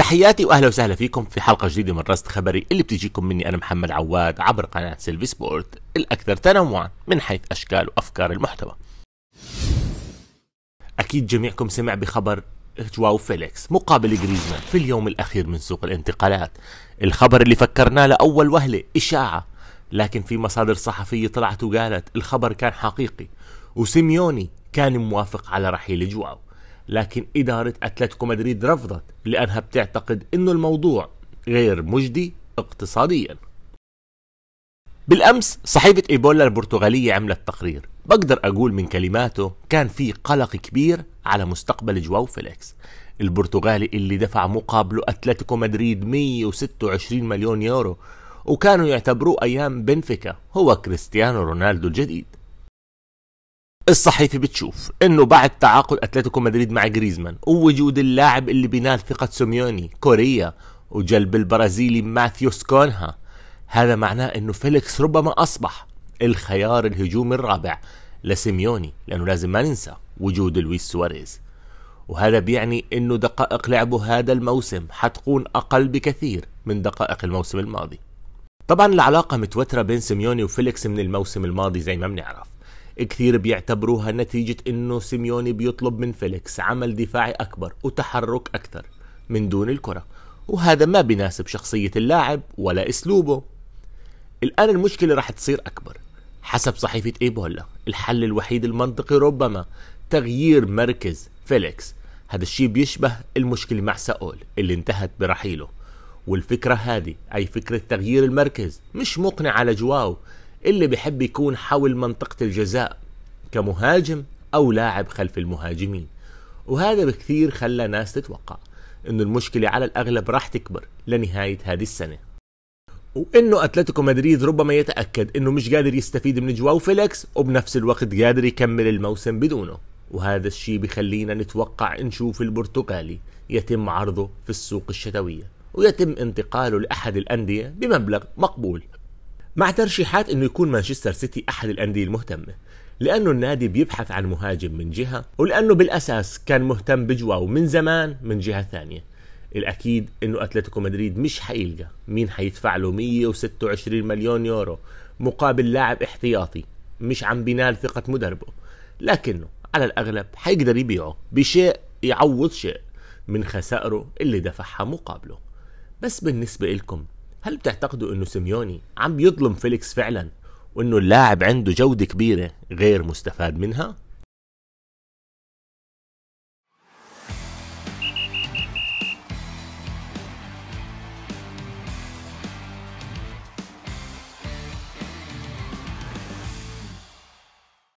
تحياتي واهلا وسهلا فيكم في حلقه جديده من رصد خبري اللي بتجيكم مني انا محمد عواد عبر قناه سيلفي سبورت الاكثر تنوعا من حيث اشكال وافكار المحتوى. اكيد جميعكم سمع بخبر جواو فيليكس مقابل جريزمان في اليوم الاخير من سوق الانتقالات. الخبر اللي فكرناه لاول وهله اشاعه لكن في مصادر صحفيه طلعت وقالت الخبر كان حقيقي وسيميوني كان موافق على رحيل جواو. لكن إدارة أتلتيكو مدريد رفضت لأنها بتعتقد أنه الموضوع غير مجدي اقتصاديا بالأمس صحيفة إيبولا البرتغالية عملت تقرير بقدر أقول من كلماته كان في قلق كبير على مستقبل جواو فيليكس البرتغالي اللي دفع مقابله أتلتيكو مدريد 126 مليون يورو وكانوا يعتبروه أيام بنفيكا هو كريستيانو رونالدو الجديد الصحيفه بتشوف انه بعد تعاقد اتلتيكو مدريد مع جريزمان ووجود اللاعب اللي بينال ثقه سيميوني كوريا وجلب البرازيلي ماثيو سكونها هذا معناه انه فيليكس ربما اصبح الخيار الهجومي الرابع لسيميوني لانه لازم ما ننسى وجود لويس سواريز وهذا بيعني انه دقائق لعبه هذا الموسم حتكون اقل بكثير من دقائق الموسم الماضي طبعا العلاقه متوتره بين سيميوني وفيليكس من الموسم الماضي زي ما بنعرف كثير بيعتبروها نتيجة انه سيميوني بيطلب من فيليكس عمل دفاعي اكبر وتحرك اكثر من دون الكرة وهذا ما بيناسب شخصية اللاعب ولا اسلوبه الان المشكلة راح تصير اكبر حسب صحيفة ايبولا الحل الوحيد المنطقي ربما تغيير مركز فيليكس هذا الشيء بيشبه المشكلة مع ساول اللي انتهت برحيله والفكرة هذه أي فكرة تغيير المركز مش مقنعة لجواو اللي بيحب يكون حول منطقة الجزاء كمهاجم أو لاعب خلف المهاجمين وهذا بكثير خلى ناس تتوقع أنه المشكلة على الأغلب راح تكبر لنهاية هذه السنة وانه اتلتيكو مدريد ربما يتاكد انه مش قادر يستفيد من جواو فيليكس وبنفس الوقت قادر يكمل الموسم بدونه وهذا الشيء بخلينا نتوقع نشوف البرتغالي يتم عرضه في السوق الشتويه ويتم انتقاله لاحد الانديه بمبلغ مقبول مع ترشيحات انه يكون مانشستر سيتي احد الانديه المهتمه لانه النادي بيبحث عن مهاجم من جهه ولانه بالاساس كان مهتم بجواو من زمان من جهه ثانيه الاكيد انه اتلتيكو مدريد مش حيلقى مين حيدفع له 126 مليون يورو مقابل لاعب احتياطي مش عم بينال ثقه مدربه لكنه على الاغلب حيقدر يبيعه بشيء يعوض شيء من خسائره اللي دفعها مقابله بس بالنسبه لكم هل بتعتقدوا انه سيميوني عم بيظلم فيليكس فعلا وانه اللاعب عنده جوده كبيره غير مستفاد منها